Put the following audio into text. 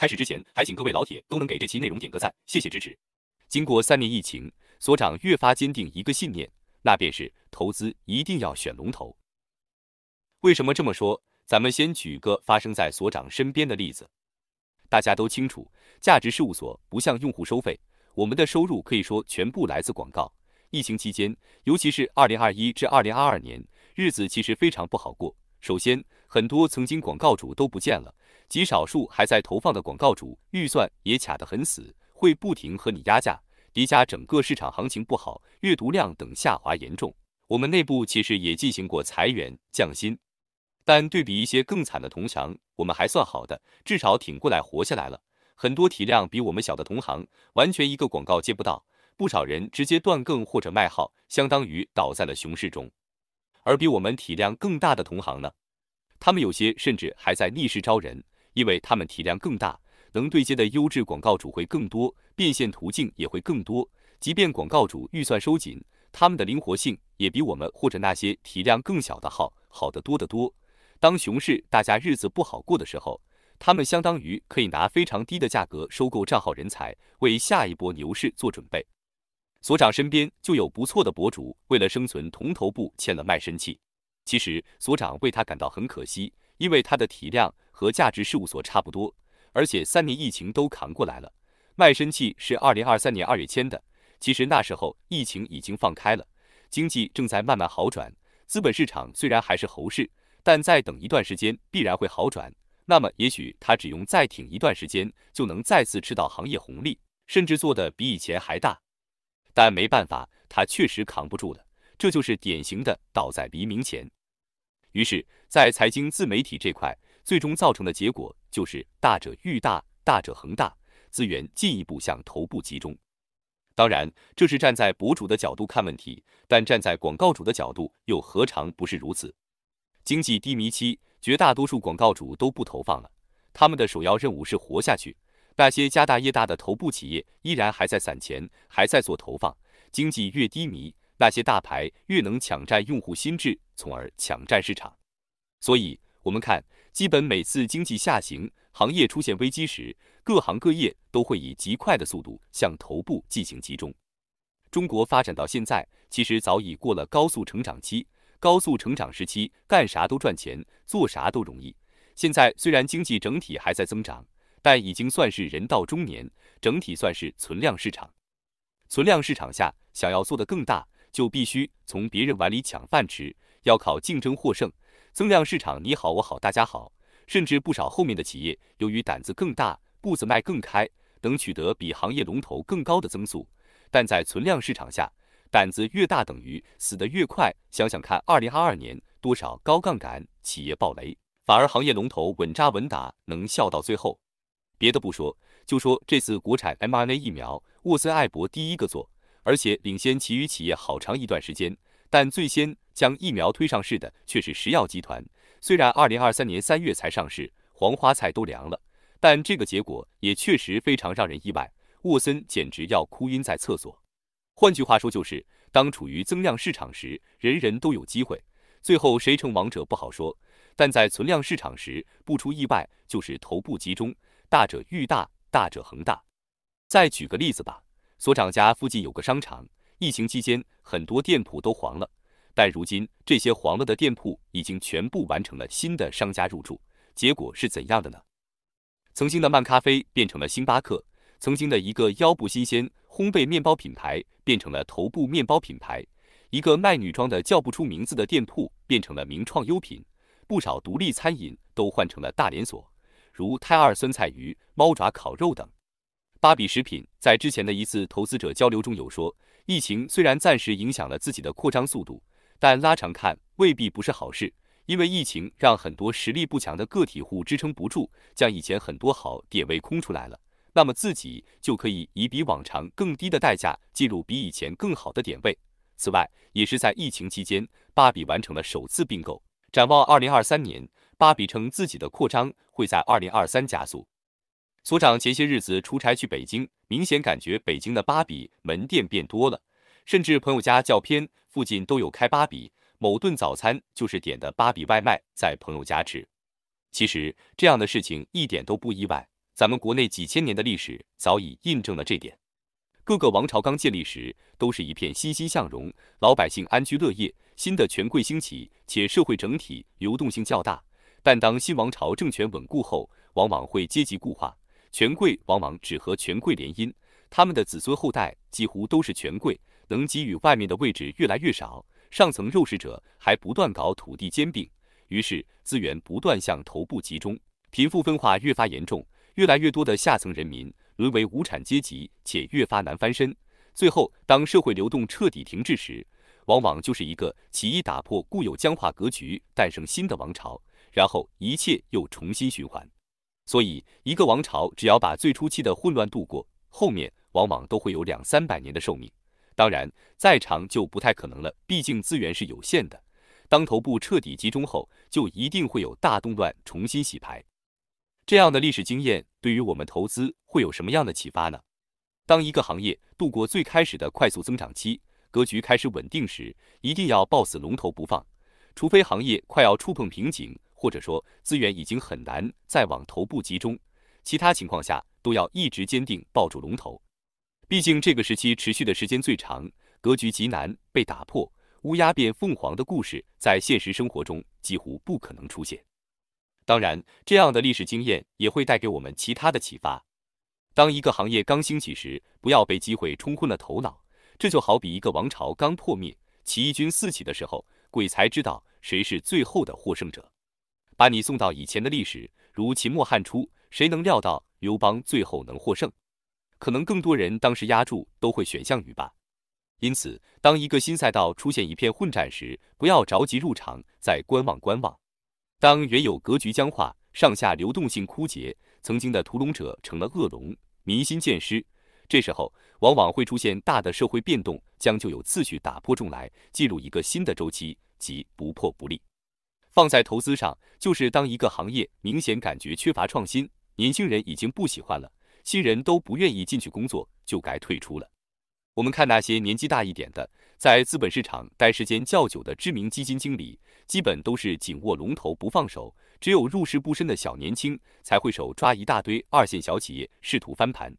开始之前，还请各位老铁都能给这期内容点个赞，谢谢支持。经过三年疫情，所长越发坚定一个信念，那便是投资一定要选龙头。为什么这么说？咱们先举个发生在所长身边的例子。大家都清楚，价值事务所不向用户收费，我们的收入可以说全部来自广告。疫情期间，尤其是二零二一至二零二二年，日子其实非常不好过。首先很多曾经广告主都不见了，极少数还在投放的广告主预算也卡得很死，会不停和你压价。叠加整个市场行情不好，阅读量等下滑严重。我们内部其实也进行过裁员降薪，但对比一些更惨的同行，我们还算好的，至少挺过来活下来了。很多体量比我们小的同行，完全一个广告接不到，不少人直接断更或者卖号，相当于倒在了熊市中。而比我们体量更大的同行呢？他们有些甚至还在逆势招人，因为他们体量更大，能对接的优质广告主会更多，变现途径也会更多。即便广告主预算收紧，他们的灵活性也比我们或者那些体量更小的号好得多得多。当熊市大家日子不好过的时候，他们相当于可以拿非常低的价格收购账号人才，为下一波牛市做准备。所长身边就有不错的博主，为了生存，铜头部签了卖身契。其实所长为他感到很可惜，因为他的体量和价值事务所差不多，而且三年疫情都扛过来了。卖身契是二零二三年二月签的，其实那时候疫情已经放开了，经济正在慢慢好转，资本市场虽然还是猴市，但再等一段时间必然会好转。那么也许他只用再挺一段时间，就能再次吃到行业红利，甚至做的比以前还大。但没办法，他确实扛不住了，这就是典型的倒在黎明前。于是，在财经自媒体这块，最终造成的结果就是大者愈大，大者恒大，资源进一步向头部集中。当然，这是站在博主的角度看问题，但站在广告主的角度，又何尝不是如此？经济低迷期，绝大多数广告主都不投放了，他们的首要任务是活下去。那些家大业大的头部企业依然还在攒钱，还在做投放。经济越低迷，那些大牌越能抢占用户心智。从而抢占市场，所以我们看，基本每次经济下行、行业出现危机时，各行各业都会以极快的速度向头部进行集中。中国发展到现在，其实早已过了高速成长期。高速成长时期，干啥都赚钱，做啥都容易。现在虽然经济整体还在增长，但已经算是人到中年，整体算是存量市场。存量市场下，想要做得更大，就必须从别人碗里抢饭吃。要靠竞争获胜，增量市场你好我好大家好，甚至不少后面的企业由于胆子更大，步子迈更开，能取得比行业龙头更高的增速。但在存量市场下，胆子越大等于死得越快。想想看，二零二二年多少高杠杆企业爆雷，反而行业龙头稳扎稳打，能笑到最后。别的不说，就说这次国产 mRNA 疫苗，沃森艾博第一个做，而且领先其余企业好长一段时间。但最先将疫苗推上市的却是石药集团，虽然2023年3月才上市，黄花菜都凉了，但这个结果也确实非常让人意外，沃森简直要哭晕在厕所。换句话说，就是当处于增量市场时，人人都有机会，最后谁成王者不好说；但在存量市场时，不出意外就是头部集中，大者愈大，大者恒大。再举个例子吧，所长家附近有个商场。疫情期间，很多店铺都黄了，但如今这些黄了的店铺已经全部完成了新的商家入驻，结果是怎样的呢？曾经的漫咖啡变成了星巴克，曾经的一个腰部新鲜烘焙面包品牌变成了头部面包品牌，一个卖女装的叫不出名字的店铺变成了名创优品，不少独立餐饮都换成了大连锁，如泰二酸菜鱼、猫爪烤肉等。芭比食品在之前的一次投资者交流中有说。疫情虽然暂时影响了自己的扩张速度，但拉长看未必不是好事，因为疫情让很多实力不强的个体户支撑不住，将以前很多好点位空出来了，那么自己就可以以比往常更低的代价进入比以前更好的点位。此外，也是在疫情期间，巴比完成了首次并购。展望二零二三年，巴比称自己的扩张会在二零二三加速。所长前些日子出差去北京，明显感觉北京的芭比门店变多了，甚至朋友家较偏，附近都有开芭比。某顿早餐就是点的芭比外卖，在朋友家吃。其实这样的事情一点都不意外，咱们国内几千年的历史早已印证了这点。各个王朝刚建立时，都是一片欣欣向荣，老百姓安居乐业，新的权贵兴起，且社会整体流动性较大。但当新王朝政权稳固后，往往会阶级固化。权贵往往只和权贵联姻，他们的子孙后代几乎都是权贵，能给予外面的位置越来越少。上层肉食者还不断搞土地兼并，于是资源不断向头部集中，贫富分化越发严重，越来越多的下层人民沦为无产阶级，且越发难翻身。最后，当社会流动彻底停滞时，往往就是一个起义打破固有僵化格局，诞生新的王朝，然后一切又重新循环。所以，一个王朝只要把最初期的混乱度过，后面往往都会有两三百年的寿命。当然，再长就不太可能了，毕竟资源是有限的。当头部彻底集中后，就一定会有大动乱重新洗牌。这样的历史经验对于我们投资会有什么样的启发呢？当一个行业度过最开始的快速增长期，格局开始稳定时，一定要抱死龙头不放，除非行业快要触碰瓶颈。或者说，资源已经很难再往头部集中，其他情况下都要一直坚定抱住龙头。毕竟这个时期持续的时间最长，格局极难被打破。乌鸦变凤凰的故事在现实生活中几乎不可能出现。当然，这样的历史经验也会带给我们其他的启发。当一个行业刚兴起时，不要被机会冲昏了头脑。这就好比一个王朝刚破灭，起义军四起的时候，鬼才知道谁是最后的获胜者。把你送到以前的历史，如秦末汉初，谁能料到刘邦最后能获胜？可能更多人当时压住都会选项羽吧。因此，当一个新赛道出现一片混战时，不要着急入场，再观望观望。当原有格局僵化，上下流动性枯竭，曾经的屠龙者成了恶龙，民心渐失，这时候往往会出现大的社会变动，将就有次序打破重来，进入一个新的周期，即不破不立。放在投资上，就是当一个行业明显感觉缺乏创新，年轻人已经不喜欢了，新人都不愿意进去工作，就该退出了。我们看那些年纪大一点的，在资本市场待时间较久的知名基金经理，基本都是紧握龙头不放手，只有入世不深的小年轻才会手抓一大堆二线小企业，试图翻盘。